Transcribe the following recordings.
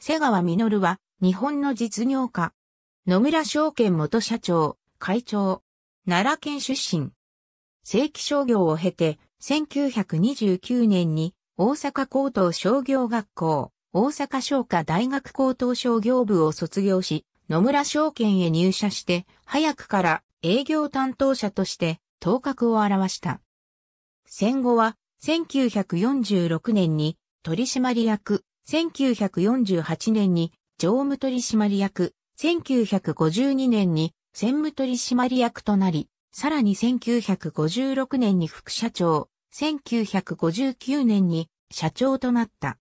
瀬川実は、日本の実業家。野村証券元社長、会長。奈良県出身。正規商業を経て、1929年に、大阪高等商業学校、大阪商科大学高等商業部を卒業し、野村証券へ入社して、早くから営業担当者として頭角を現した。戦後は1946年に取締役1948年に常務取締役、1952年に専務取締役となり、さらに1956年に副社長、1959年に社長となった。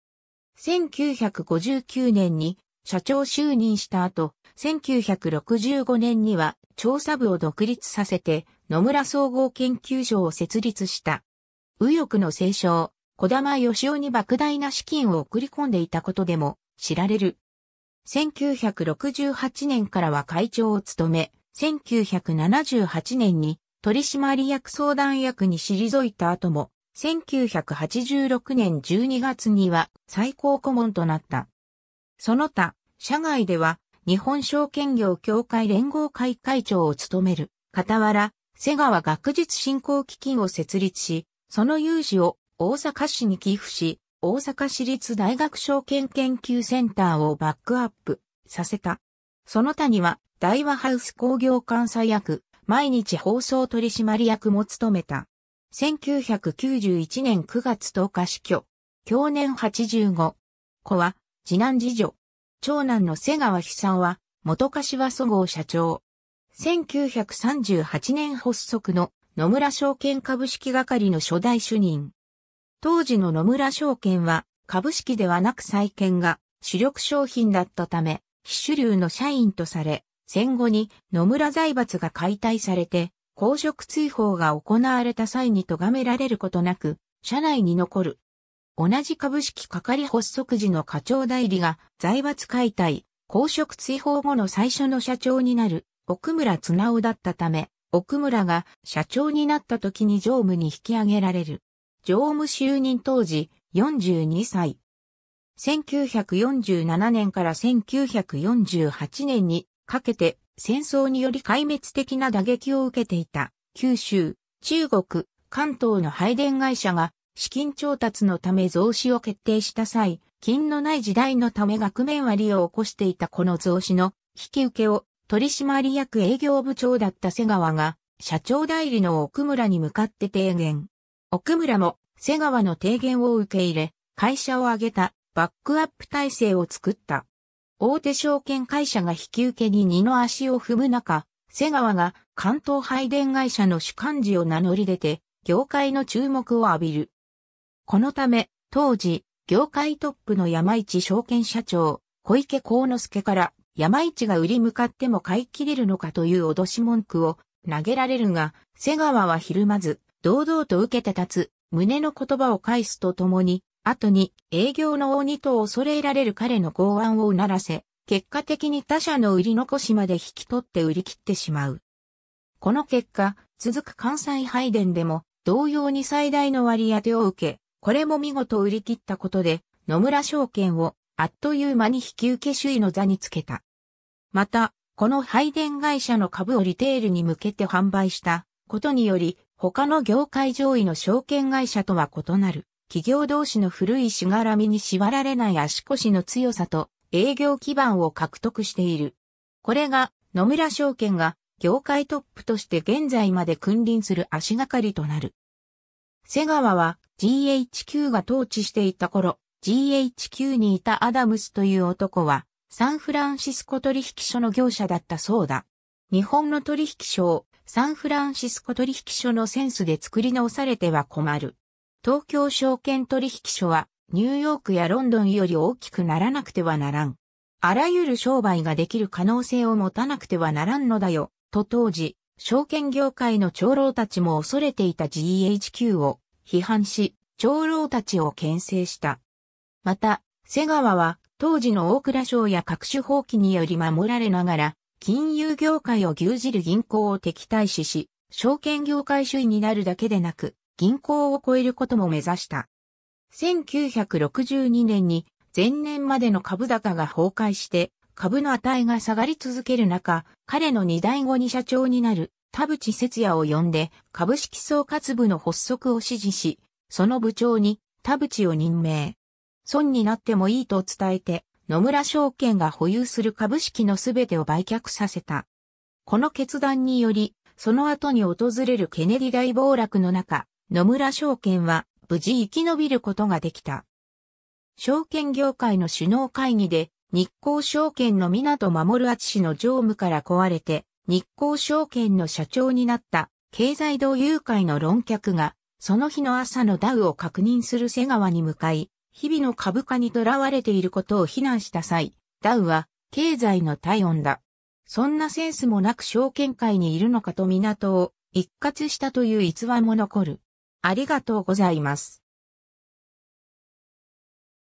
1959年に社長就任した後、1965年には調査部を独立させて野村総合研究所を設立した。右翼の清少小玉義雄に莫大な資金を送り込んでいたことでも知られる。1968年からは会長を務め、1978年に取締役相談役に退いた後も、1986年12月には最高顧問となった。その他、社外では日本証券業協会連合会会長を務める、傍ら、瀬川学術振興基金を設立し、その有事を大阪市に寄付し、大阪市立大学証券研究センターをバックアップさせた。その他には、大和ハウス工業監査役、毎日放送取締役も務めた。1991年9月10日死去。去年85。子は、次男次女。長男の瀬川久夫は、元柏総合社長。1938年発足の野村証券株式係の初代主任。当時の野村証券は株式ではなく債券が主力商品だったため、非主流の社員とされ、戦後に野村財閥が解体されて、公職追放が行われた際に咎められることなく、社内に残る。同じ株式係発足時の課長代理が財閥解体、公職追放後の最初の社長になる奥村綱夫だったため、奥村が社長になった時に常務に引き上げられる。常務就任当時、42歳。1947年から1948年にかけて戦争により壊滅的な打撃を受けていた九州、中国、関東の配電会社が資金調達のため増資を決定した際、金のない時代のため額面割を起こしていたこの増資の引き受けを取締役営業部長だった瀬川が社長代理の奥村に向かって提言。奥村も瀬川の提言を受け入れ、会社を挙げたバックアップ体制を作った。大手証券会社が引き受けに二の足を踏む中、瀬川が関東配電会社の主幹事を名乗り出て、業界の注目を浴びる。このため、当時、業界トップの山市証券社長、小池幸之助から山市が売り向かっても買い切れるのかという脅し文句を投げられるが、瀬川はひるまず、堂々と受けて立つ、胸の言葉を返すとともに、後に営業の鬼と恐れられる彼の剛腕をうならせ、結果的に他社の売り残しまで引き取って売り切ってしまう。この結果、続く関西拝殿でも同様に最大の割り当てを受け、これも見事売り切ったことで、野村証券をあっという間に引き受け首位の座につけた。また、この拝殿会社の株をリテールに向けて販売したことにより、他の業界上位の証券会社とは異なる、企業同士の古いしがらみに縛られない足腰の強さと営業基盤を獲得している。これが野村証券が業界トップとして現在まで君臨する足がかりとなる。瀬川は GHQ が統治していた頃、GHQ にいたアダムスという男はサンフランシスコ取引所の業者だったそうだ。日本の取引所、サンフランシスコ取引所のセンスで作り直されては困る。東京証券取引所は、ニューヨークやロンドンより大きくならなくてはならん。あらゆる商売ができる可能性を持たなくてはならんのだよ、と当時、証券業界の長老たちも恐れていた GHQ を批判し、長老たちを牽制した。また、瀬川は当時の大蔵省や各種法規により守られながら、金融業界を牛耳る銀行を敵対視し、証券業界主義になるだけでなく、銀行を超えることも目指した。1962年に前年までの株高が崩壊して株の値が下がり続ける中、彼の二代後に社長になる田淵節也を呼んで株式総括部の発足を指示し、その部長に田淵を任命。損になってもいいと伝えて野村証券が保有する株式のすべてを売却させた。この決断により、その後に訪れるケネディ大暴落の中、野村証券は無事生き延びることができた。証券業界の首脳会議で、日興証券の港守厚氏の常務から壊れて、日興証券の社長になった経済同友会の論客が、その日の朝のダウを確認する瀬川に向かい、日々の株価にとらわれていることを非難した際、ダウは、経済の体温だ。そんなセンスもなく証券界にいるのかと港を一括したという逸話も残る。ありがとうございます。